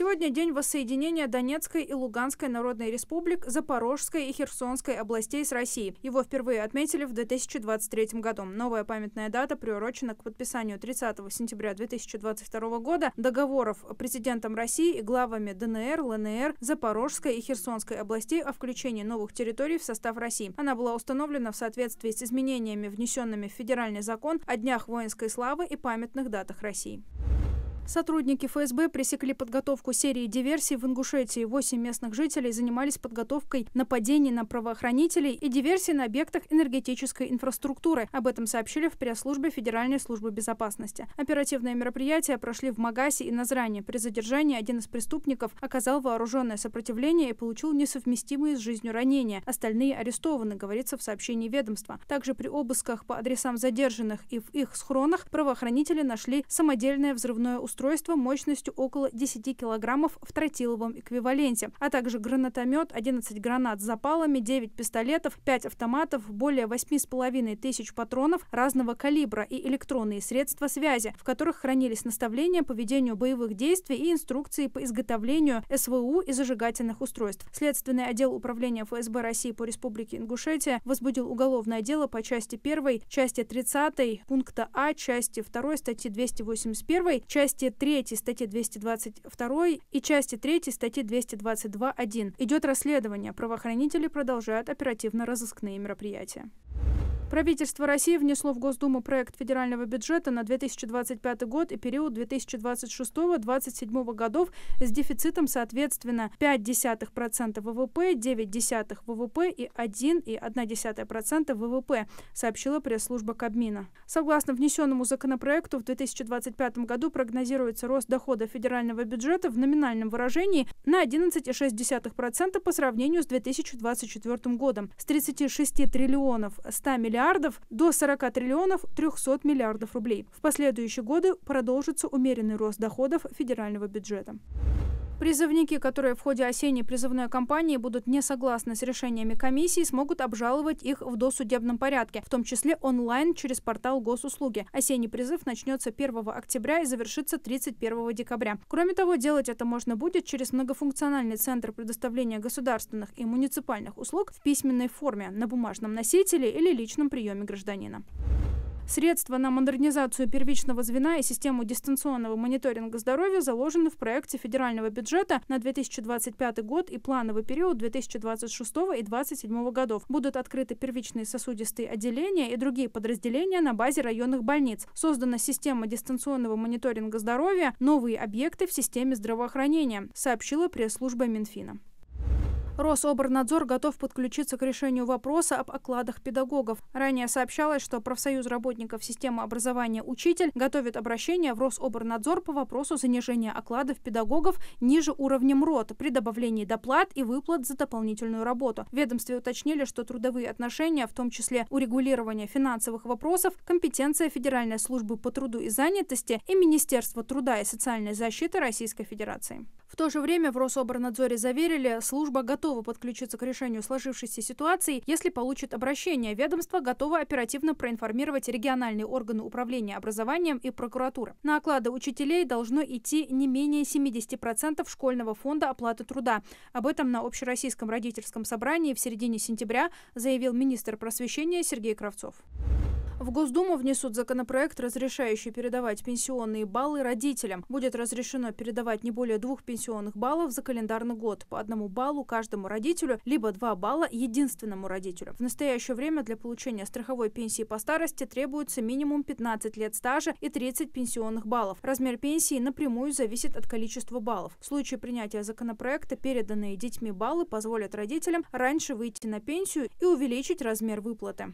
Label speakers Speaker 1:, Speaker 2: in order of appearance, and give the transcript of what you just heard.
Speaker 1: Сегодня день воссоединения Донецкой и Луганской народной республик, Запорожской и Херсонской областей с Россией. Его впервые отметили в 2023 году. Новая памятная дата приурочена к подписанию 30 сентября 2022 года договоров президентом России и главами ДНР, ЛНР, Запорожской и Херсонской областей о включении новых территорий в состав России. Она была установлена в соответствии с изменениями, внесенными в федеральный закон о днях воинской славы и памятных датах России. Сотрудники ФСБ пресекли подготовку серии диверсий в Ингушетии. Восемь местных жителей занимались подготовкой нападений на правоохранителей и диверсий на объектах энергетической инфраструктуры. Об этом сообщили в пресс-службе Федеральной службы безопасности. Оперативные мероприятия прошли в Магасе и Назране. При задержании один из преступников оказал вооруженное сопротивление и получил несовместимые с жизнью ранения. Остальные арестованы, говорится в сообщении ведомства. Также при обысках по адресам задержанных и в их схронах правоохранители нашли самодельное взрывное устройство устройство мощностью около 10 килограммов в тротиловом эквиваленте, а также гранатомет, 11 гранат с запалами, 9 пистолетов, 5 автоматов, более 8,5 тысяч патронов разного калибра и электронные средства связи, в которых хранились наставления по ведению боевых действий и инструкции по изготовлению СВУ и зажигательных устройств. Следственный отдел управления ФСБ России по Республике Ингушетия возбудил уголовное дело по части 1, части 30, пункта А, части 2 статьи 281, части 3 статьи 222 и части 3 статьи 222.1. Идет расследование. Правоохранители продолжают оперативно-розыскные мероприятия. Правительство России внесло в Госдуму проект федерального бюджета на 2025 год и период 2026-2027 годов с дефицитом, соответственно, 0,5% ВВП, 9% ВВП и 1,1% ВВП, сообщила пресс-служба Кабмина. Согласно внесенному законопроекту, в 2025 году прогнозируется рост дохода федерального бюджета в номинальном выражении на 11,6% по сравнению с 2024 годом с 36 триллионов 100 миллиардов миллиардов до 40 триллионов 300 миллиардов рублей. В последующие годы продолжится умеренный рост доходов федерального бюджета. Призывники, которые в ходе осенней призывной кампании будут не согласны с решениями комиссии, смогут обжаловать их в досудебном порядке, в том числе онлайн через портал госуслуги. Осенний призыв начнется 1 октября и завершится 31 декабря. Кроме того, делать это можно будет через многофункциональный центр предоставления государственных и муниципальных услуг в письменной форме, на бумажном носителе или личном приеме гражданина. Средства на модернизацию первичного звена и систему дистанционного мониторинга здоровья заложены в проекте федерального бюджета на 2025 год и плановый период 2026 и 2027 годов. Будут открыты первичные сосудистые отделения и другие подразделения на базе районных больниц. Создана система дистанционного мониторинга здоровья, новые объекты в системе здравоохранения, сообщила пресс-служба Минфина. Рособорнадзор готов подключиться к решению вопроса об окладах педагогов. Ранее сообщалось, что профсоюз работников системы образования «Учитель» готовит обращение в Рособорнадзор по вопросу занижения окладов педагогов ниже уровнем РОТ при добавлении доплат и выплат за дополнительную работу. В ведомстве уточнили, что трудовые отношения, в том числе урегулирование финансовых вопросов, компетенция Федеральной службы по труду и занятости и Министерства труда и социальной защиты Российской Федерации. В то же время в Рособорнадзоре заверили, служба готова подключиться к решению сложившейся ситуации, если получит обращение. Ведомство готово оперативно проинформировать региональные органы управления образованием и прокуратуры. На оклады учителей должно идти не менее 70% школьного фонда оплаты труда. Об этом на общероссийском родительском собрании в середине сентября заявил министр просвещения Сергей Кравцов. В Госдуму внесут законопроект, разрешающий передавать пенсионные баллы родителям. Будет разрешено передавать не более двух пенсионных баллов за календарный год, по одному баллу каждому родителю, либо два балла единственному родителю. В настоящее время для получения страховой пенсии по старости требуется минимум 15 лет стажа и 30 пенсионных баллов. Размер пенсии напрямую зависит от количества баллов. В случае принятия законопроекта переданные детьми баллы позволят родителям раньше выйти на пенсию и увеличить размер выплаты.